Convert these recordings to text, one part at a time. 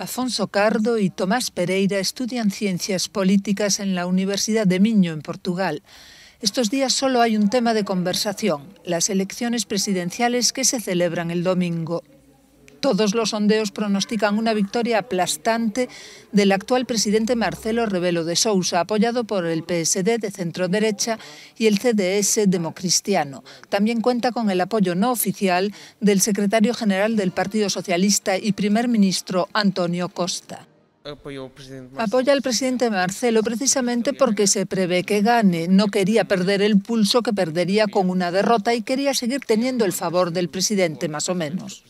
Afonso Cardo y Tomás Pereira estudian ciencias políticas en la Universidad de Miño, en Portugal. Estos días solo hay un tema de conversación, las elecciones presidenciales que se celebran el domingo. Todos los sondeos pronostican una victoria aplastante del actual presidente Marcelo Rebelo de Sousa, apoyado por el PSD de centro-derecha y el CDS democristiano. También cuenta con el apoyo no oficial del secretario general del Partido Socialista y primer ministro Antonio Costa. Apoya al presidente Marcelo precisamente porque se prevé que gane. No quería perder el pulso que perdería con una derrota y quería seguir teniendo el favor del presidente, más o menos.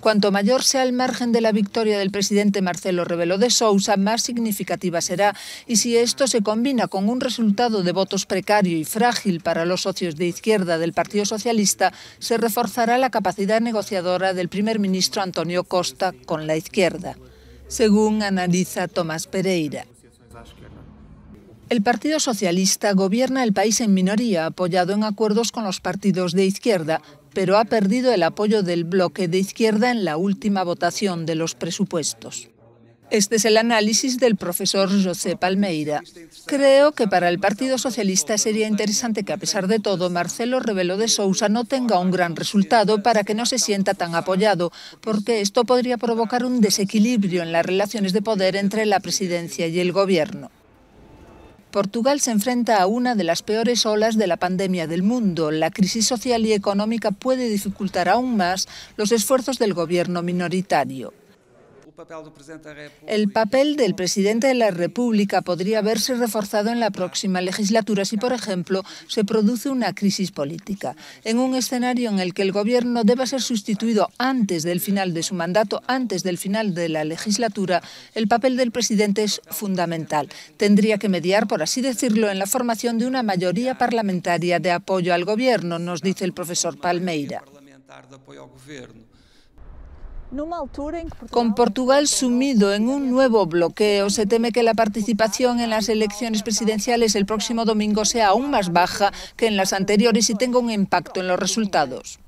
Cuanto mayor sea el margen de la victoria del presidente Marcelo Rebelo de Sousa, más significativa será. Y si esto se combina con un resultado de votos precario y frágil para los socios de izquierda del Partido Socialista, se reforzará la capacidad negociadora del primer ministro Antonio Costa con la izquierda, según analiza Tomás Pereira. El Partido Socialista gobierna el país en minoría, apoyado en acuerdos con los partidos de izquierda, pero ha perdido el apoyo del bloque de izquierda en la última votación de los presupuestos. Este es el análisis del profesor José Palmeira. Creo que para el Partido Socialista sería interesante que, a pesar de todo, Marcelo Rebelo de Sousa no tenga un gran resultado para que no se sienta tan apoyado, porque esto podría provocar un desequilibrio en las relaciones de poder entre la presidencia y el gobierno. Portugal se enfrenta a una de las peores olas de la pandemia del mundo. La crisis social y económica puede dificultar aún más los esfuerzos del gobierno minoritario. El papel del presidente de la República podría verse reforzado en la próxima legislatura si, por ejemplo, se produce una crisis política. En un escenario en el que el gobierno deba ser sustituido antes del final de su mandato, antes del final de la legislatura, el papel del presidente es fundamental. Tendría que mediar, por así decirlo, en la formación de una mayoría parlamentaria de apoyo al gobierno, nos dice el profesor Palmeira. Con Portugal sumido en un nuevo bloqueo, se teme que la participación en las elecciones presidenciales el próximo domingo sea aún más baja que en las anteriores y tenga un impacto en los resultados.